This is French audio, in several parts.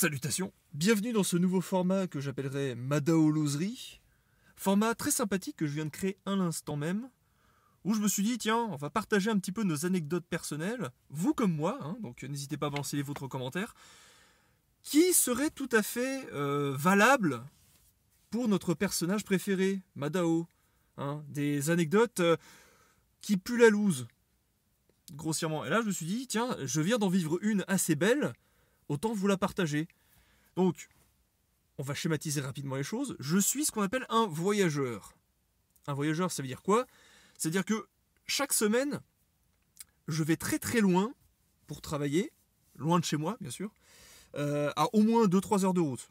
Salutations Bienvenue dans ce nouveau format que j'appellerai Loserie, Format très sympathique que je viens de créer à l'instant même, où je me suis dit, tiens, on va partager un petit peu nos anecdotes personnelles, vous comme moi, hein, donc n'hésitez pas à balancer les commentaire, commentaires, qui seraient tout à fait euh, valables pour notre personnage préféré, Madao. Hein, des anecdotes euh, qui puent la loose, grossièrement. Et là, je me suis dit, tiens, je viens d'en vivre une assez belle, autant vous la partager. Donc, on va schématiser rapidement les choses. Je suis ce qu'on appelle un voyageur. Un voyageur, ça veut dire quoi C'est-à-dire que chaque semaine, je vais très très loin pour travailler, loin de chez moi, bien sûr, euh, à au moins 2-3 heures de route.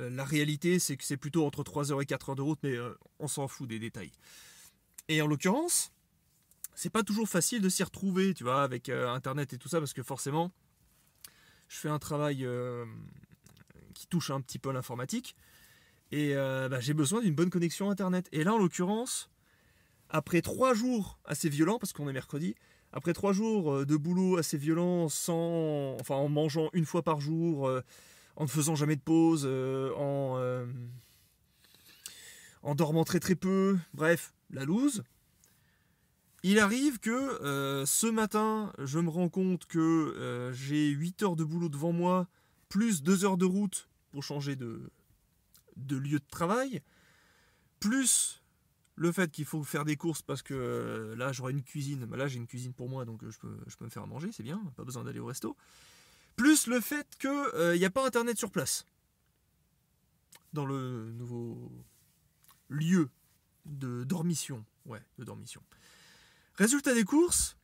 Euh, la réalité, c'est que c'est plutôt entre 3 heures et 4 heures de route, mais euh, on s'en fout des détails. Et en l'occurrence, c'est pas toujours facile de s'y retrouver, tu vois, avec Internet et tout ça, parce que forcément, je fais un travail qui touche un petit peu l'informatique. Et euh, bah, j'ai besoin d'une bonne connexion Internet. Et là, en l'occurrence, après trois jours assez violents, parce qu'on est mercredi, après trois jours euh, de boulot assez violent, sans, enfin, en mangeant une fois par jour, euh, en ne faisant jamais de pause, en, en dormant très très peu, bref, la loose. Il arrive que ce matin, je me rends compte que j'ai 8 heures de boulot devant moi, plus deux heures de route pour changer de, lieu de travail, plus le fait qu'il faut faire des courses parce que euh, là j'aurai une cuisine, bah, là j'ai une cuisine pour moi donc euh, je peux, me faire à manger, c'est bien, pas besoin d'aller au resto, plus le fait qu'il euh, n'y a pas internet sur place dans le nouveau lieu de dormition. Ouais, de dormition. Résultat des courses,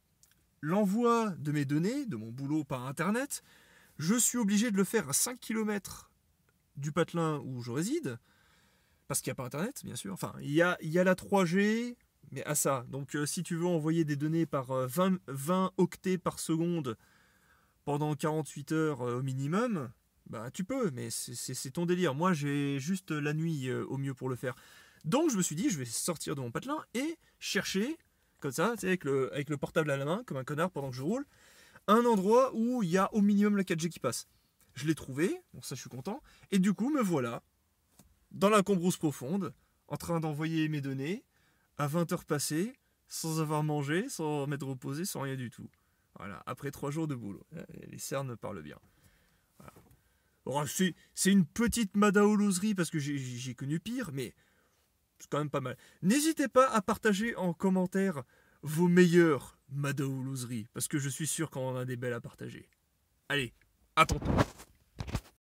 l'envoi de mes données, de mon boulot par internet, je suis obligé de le faire à 5 km du patelin où je réside, parce qu'il n'y a pas Internet, bien sûr. Enfin, il y a, la 3G, mais à ça. Donc euh, si tu veux envoyer des données par 20, euh, 20 octets par seconde pendant 48 heures euh, au minimum, bah tu peux, mais c'est ton délire. Moi j'ai juste la nuit au mieux pour le faire. Donc je me suis dit, je vais sortir de mon patelin et chercher, comme ça, avec avec le portable à la main, comme un connard pendant que je roule, un endroit où il y a au minimum la 4G qui passe. Je l'ai trouvé, donc ça je suis content. Et du coup, me voilà dans la combrousse profonde, en train d'envoyer mes données, à 20 heures passées, sans avoir mangé, sans m'être reposé, sans rien du tout. Voilà, après trois jours de boulot. Euh, les cernes parlent bien. C'est une petite madaoloserie parce que j'ai connu pire, mais c'est quand même pas mal. N'hésitez pas à partager en commentaire vos meilleurs ma parce que je suis sûr qu'on en a des belles à partager. Allez, à